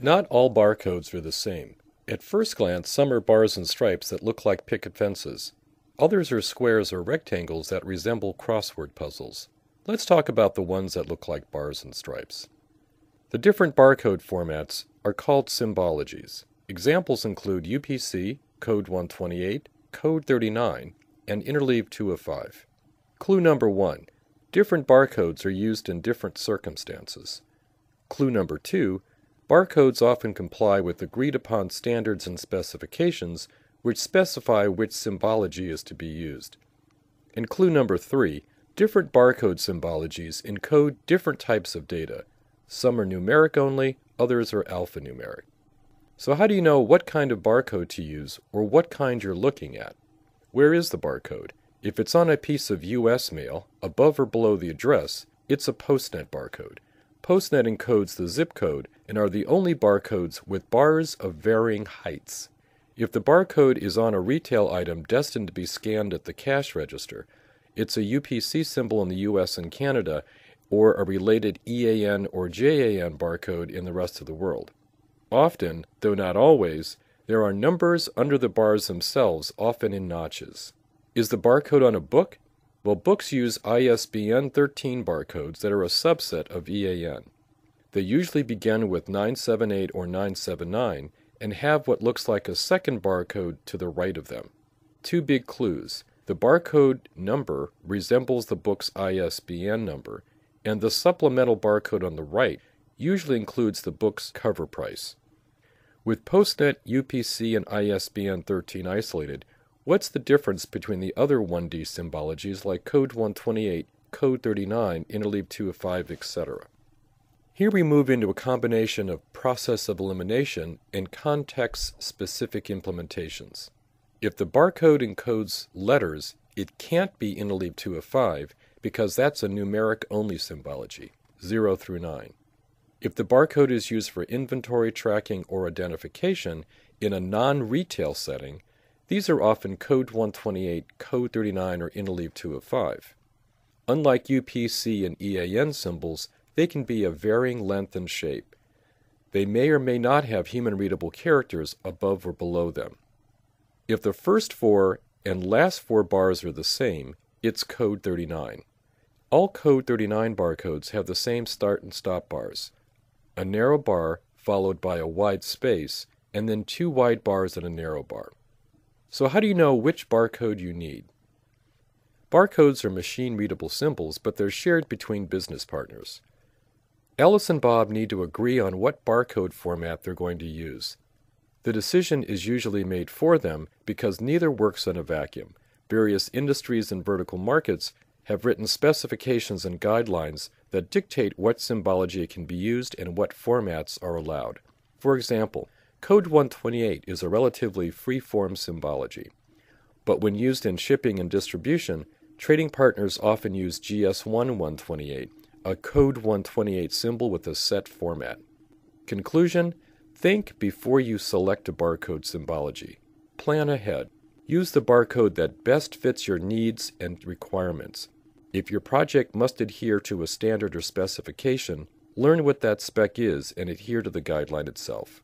Not all barcodes are the same. At first glance, some are bars and stripes that look like picket fences. Others are squares or rectangles that resemble crossword puzzles. Let's talk about the ones that look like bars and stripes. The different barcode formats are called symbologies. Examples include UPC, Code 128, Code 39, and Interleave 205. Clue number 1. Different barcodes are used in different circumstances. Clue number 2. Barcodes often comply with agreed upon standards and specifications which specify which symbology is to be used. In clue number three, different barcode symbologies encode different types of data. Some are numeric only, others are alphanumeric. So, how do you know what kind of barcode to use or what kind you're looking at? Where is the barcode? If it's on a piece of US mail, above or below the address, it's a postnet barcode. PostNet encodes the zip code and are the only barcodes with bars of varying heights. If the barcode is on a retail item destined to be scanned at the cash register, it's a UPC symbol in the US and Canada or a related EAN or JAN barcode in the rest of the world. Often, though not always, there are numbers under the bars themselves, often in notches. Is the barcode on a book well, books use ISBN 13 barcodes that are a subset of EAN. They usually begin with 978 or 979 and have what looks like a second barcode to the right of them. Two big clues. The barcode number resembles the book's ISBN number, and the supplemental barcode on the right usually includes the book's cover price. With PostNet, UPC, and ISBN 13 isolated, What's the difference between the other 1D symbologies like Code 128, Code 39, Interleave 2 of 5, etc.? Here we move into a combination of process of elimination and context-specific implementations. If the barcode encodes letters, it can't be Interleave 2 of 5 because that's a numeric-only symbology, 0 through 9. If the barcode is used for inventory tracking or identification in a non-retail setting, these are often code 128, code 39, or interleaved 205. Unlike UPC and EAN symbols, they can be of varying length and shape. They may or may not have human readable characters above or below them. If the first four and last four bars are the same, it's code 39. All code 39 barcodes have the same start and stop bars a narrow bar followed by a wide space, and then two wide bars and a narrow bar. So how do you know which barcode you need? Barcodes are machine-readable symbols, but they're shared between business partners. Alice and Bob need to agree on what barcode format they're going to use. The decision is usually made for them because neither works in a vacuum. Various industries and vertical markets have written specifications and guidelines that dictate what symbology can be used and what formats are allowed. For example, Code 128 is a relatively free-form symbology, but when used in shipping and distribution, trading partners often use GS1 128, a Code 128 symbol with a set format. Conclusion Think before you select a barcode symbology. Plan ahead. Use the barcode that best fits your needs and requirements. If your project must adhere to a standard or specification, learn what that spec is and adhere to the guideline itself.